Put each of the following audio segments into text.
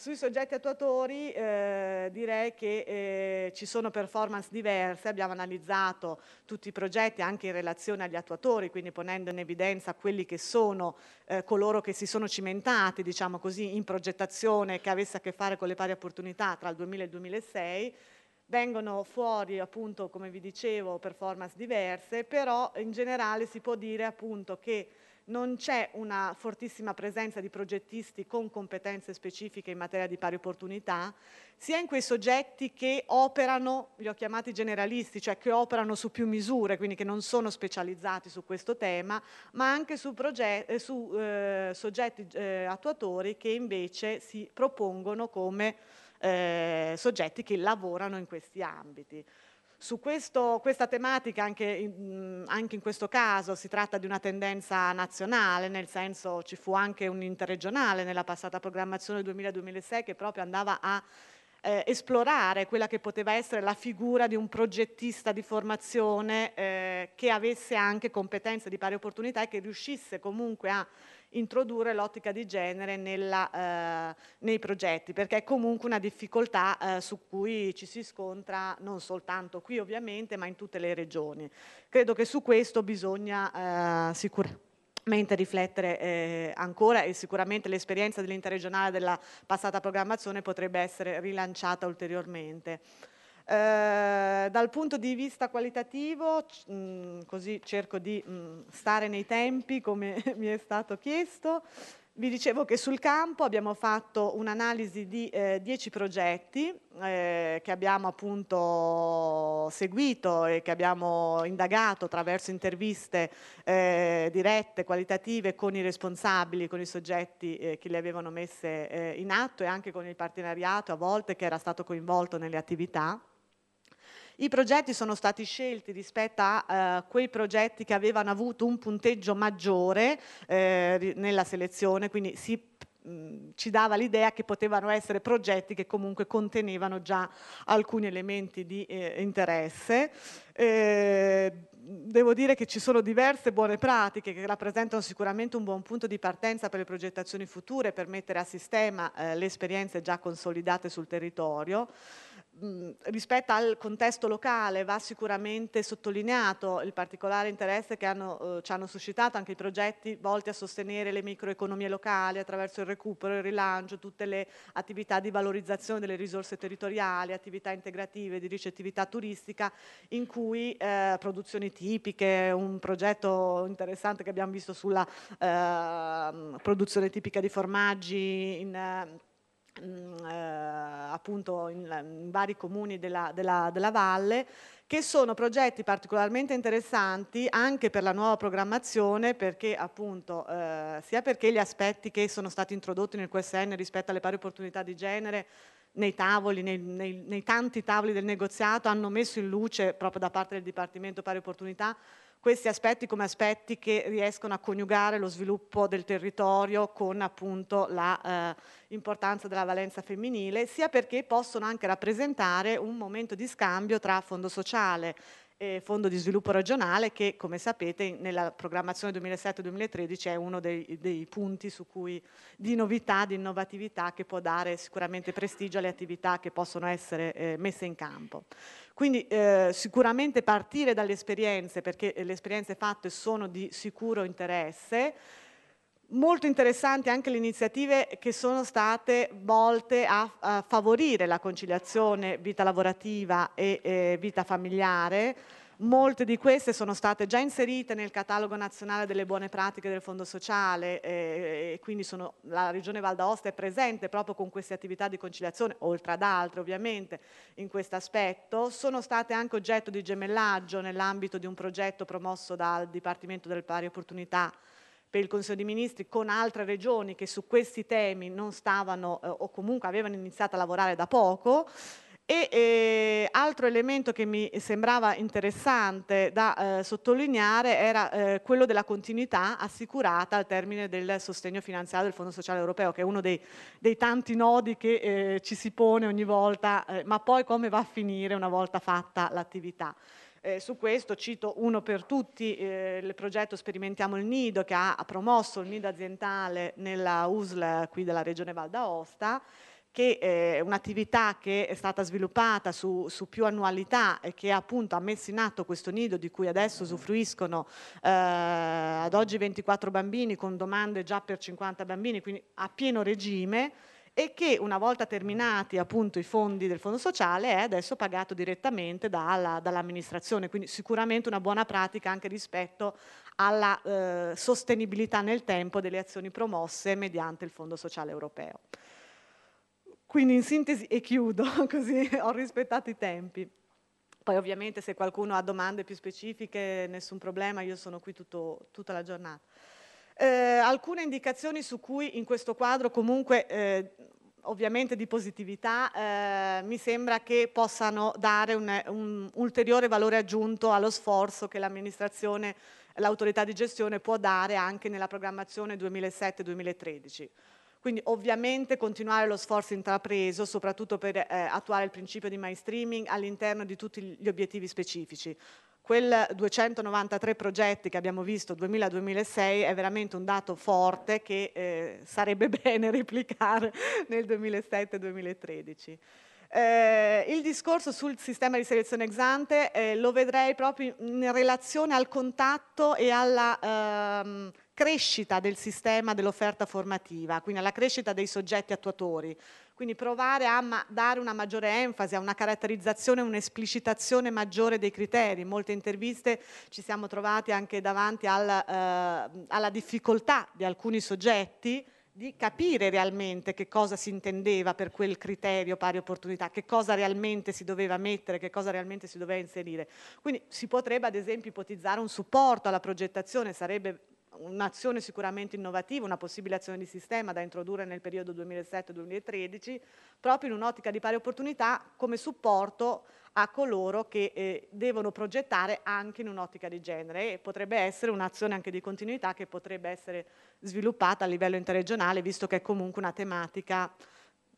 Sui soggetti attuatori eh, direi che eh, ci sono performance diverse, abbiamo analizzato tutti i progetti anche in relazione agli attuatori, quindi ponendo in evidenza quelli che sono eh, coloro che si sono cimentati diciamo così, in progettazione che avesse a che fare con le pari opportunità tra il 2000 e il 2006 vengono fuori appunto come vi dicevo performance diverse però in generale si può dire appunto che non c'è una fortissima presenza di progettisti con competenze specifiche in materia di pari opportunità, sia in quei soggetti che operano, li ho chiamati generalisti, cioè che operano su più misure, quindi che non sono specializzati su questo tema, ma anche su, eh, su eh, soggetti eh, attuatori che invece si propongono come eh, soggetti che lavorano in questi ambiti. Su questo, questa tematica, anche in, anche in, questo caso, si tratta di una tendenza nazionale, nel senso ci fu anche un interregionale nella passata programmazione 2000-2006 che proprio andava a eh, esplorare quella che poteva essere la figura di un progettista di formazione eh, che avesse anche competenze di pari opportunità e che riuscisse comunque a introdurre l'ottica di genere nella, eh, nei progetti, perché è comunque una difficoltà eh, su cui ci si scontra non soltanto qui ovviamente, ma in tutte le regioni. Credo che su questo bisogna eh, sicuramente riflettere eh, ancora e sicuramente l'esperienza dell'interregionale della passata programmazione potrebbe essere rilanciata ulteriormente. Eh, dal punto di vista qualitativo, mh, così cerco di mh, stare nei tempi come mi è stato chiesto, vi dicevo che sul campo abbiamo fatto un'analisi di 10 eh, progetti eh, che abbiamo appunto seguito e che abbiamo indagato attraverso interviste eh, dirette, qualitative con i responsabili, con i soggetti eh, che le avevano messe eh, in atto e anche con il partenariato a volte che era stato coinvolto nelle attività. I progetti sono stati scelti rispetto a eh, quei progetti che avevano avuto un punteggio maggiore eh, nella selezione, quindi si ci dava l'idea che potevano essere progetti che comunque contenevano già alcuni elementi di eh, interesse. Eh, devo dire che ci sono diverse buone pratiche che rappresentano sicuramente un buon punto di partenza per le progettazioni future, per mettere a sistema eh, le esperienze già consolidate sul territorio. Mm, rispetto al contesto locale va sicuramente sottolineato il particolare interesse che hanno, eh, ci hanno suscitato anche i progetti volti a sostenere le microeconomie locali attraverso il recupero, il rilancio, tutte le attività di valorizzazione delle risorse territoriali, attività integrative di ricettività turistica in cui eh, produzioni tipiche, un progetto interessante che abbiamo visto sulla eh, produzione tipica di formaggi in, eh, mm, appunto in, in vari comuni della, della, della valle, che sono progetti particolarmente interessanti anche per la nuova programmazione, perché appunto eh, sia perché gli aspetti che sono stati introdotti nel QSN rispetto alle pari opportunità di genere nei tavoli, nei, nei, nei tanti tavoli del negoziato hanno messo in luce proprio da parte del Dipartimento Pari Opportunità questi aspetti come aspetti che riescono a coniugare lo sviluppo del territorio con appunto l'importanza eh, della valenza femminile, sia perché possono anche rappresentare un momento di scambio tra fondo sociale eh, Fondo di Sviluppo Regionale che, come sapete, nella programmazione 2007-2013 è uno dei, dei punti cui, di novità, di innovatività che può dare sicuramente prestigio alle attività che possono essere eh, messe in campo. Quindi eh, sicuramente partire dalle esperienze, perché eh, le esperienze fatte sono di sicuro interesse, Molto interessanti anche le iniziative che sono state volte a, a favorire la conciliazione vita lavorativa e eh, vita familiare. Molte di queste sono state già inserite nel catalogo nazionale delle buone pratiche del Fondo Sociale eh, e quindi sono, la Regione Val d'Aosta è presente proprio con queste attività di conciliazione, oltre ad altre ovviamente, in questo aspetto. Sono state anche oggetto di gemellaggio nell'ambito di un progetto promosso dal Dipartimento delle Pari Opportunità per il Consiglio dei Ministri con altre regioni che su questi temi non stavano eh, o comunque avevano iniziato a lavorare da poco. E eh, altro elemento che mi sembrava interessante da eh, sottolineare era eh, quello della continuità assicurata al termine del sostegno finanziario del Fondo Sociale Europeo, che è uno dei, dei tanti nodi che eh, ci si pone ogni volta, eh, ma poi come va a finire una volta fatta l'attività. Eh, su questo cito uno per tutti, eh, il progetto Sperimentiamo il Nido che ha, ha promosso il nido aziendale nella USL qui della regione Val d'Aosta che eh, è un'attività che è stata sviluppata su, su, più annualità e che appunto ha messo in atto questo nido di cui adesso usufruiscono eh, ad oggi 24 bambini con domande già per 50 bambini, quindi a pieno regime e che una volta terminati appunto i fondi del fondo sociale è adesso pagato direttamente dalla, dall'amministrazione, quindi sicuramente una buona pratica anche rispetto alla eh, sostenibilità nel tempo delle azioni promosse mediante il Fondo Sociale Europeo. Quindi in sintesi e chiudo, così ho rispettato i tempi. Poi ovviamente se qualcuno ha domande più specifiche, nessun problema, io sono qui tutto, tutta la giornata. Eh, alcune indicazioni su cui in questo quadro comunque eh, ovviamente di positività eh, mi sembra che possano dare un, un, ulteriore valore aggiunto allo sforzo che l'amministrazione, l'autorità di gestione può dare anche nella programmazione 2007-2013. Quindi ovviamente continuare lo sforzo intrapreso, soprattutto per eh, attuare il principio di mainstreaming all'interno di tutti gli obiettivi specifici Quel 293 progetti che abbiamo visto 2000-2006 è veramente un dato forte che eh, sarebbe bene replicare nel 2007-2013. Eh, il discorso sul sistema di selezione ex ante eh, lo vedrei proprio in relazione al contatto e alla ehm, crescita del sistema dell'offerta formativa, quindi alla crescita dei soggetti attuatori. Quindi provare a dare una maggiore enfasi, a una caratterizzazione, un'esplicitazione maggiore dei criteri. In molte interviste ci siamo trovati anche davanti al, eh, alla difficoltà di alcuni soggetti di capire realmente che cosa si intendeva per quel criterio pari opportunità, che cosa realmente si doveva mettere, che cosa realmente si doveva inserire. Quindi si potrebbe ad esempio ipotizzare un supporto alla progettazione, sarebbe un'azione sicuramente innovativa, una possibile azione di sistema da introdurre nel periodo 2007-2013, proprio in un'ottica di pari opportunità come supporto a coloro che eh, devono progettare anche in un'ottica di genere e potrebbe essere un'azione anche di continuità che potrebbe essere sviluppata a livello interregionale, visto che è comunque una tematica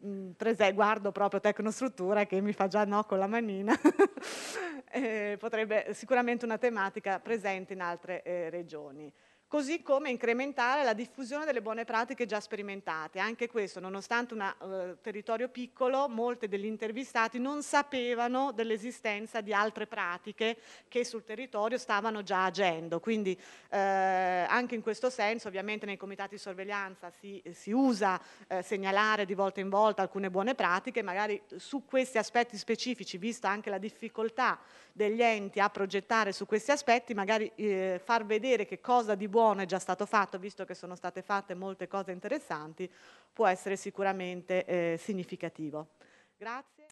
mm, prese, guardo proprio Tecnostruttura che mi fa già no con la manina, eh, potrebbe sicuramente una tematica presente in altre eh, regioni così come incrementare la diffusione delle buone pratiche già sperimentate. Anche questo, nonostante un uh, eh, territorio piccolo, molte degli intervistati non sapevano dell'esistenza di altre pratiche che sul territorio stavano già agendo. Quindi eh, anche in questo senso, ovviamente nei comitati di sorveglianza si, si usa eh, segnalare di volta in volta alcune buone pratiche, magari su questi aspetti specifici, vista anche la difficoltà degli enti a progettare su questi aspetti, magari eh, far vedere che cosa di buono buono è già stato fatto, visto che sono state fatte molte cose interessanti, può essere sicuramente eh, significativo. Grazie.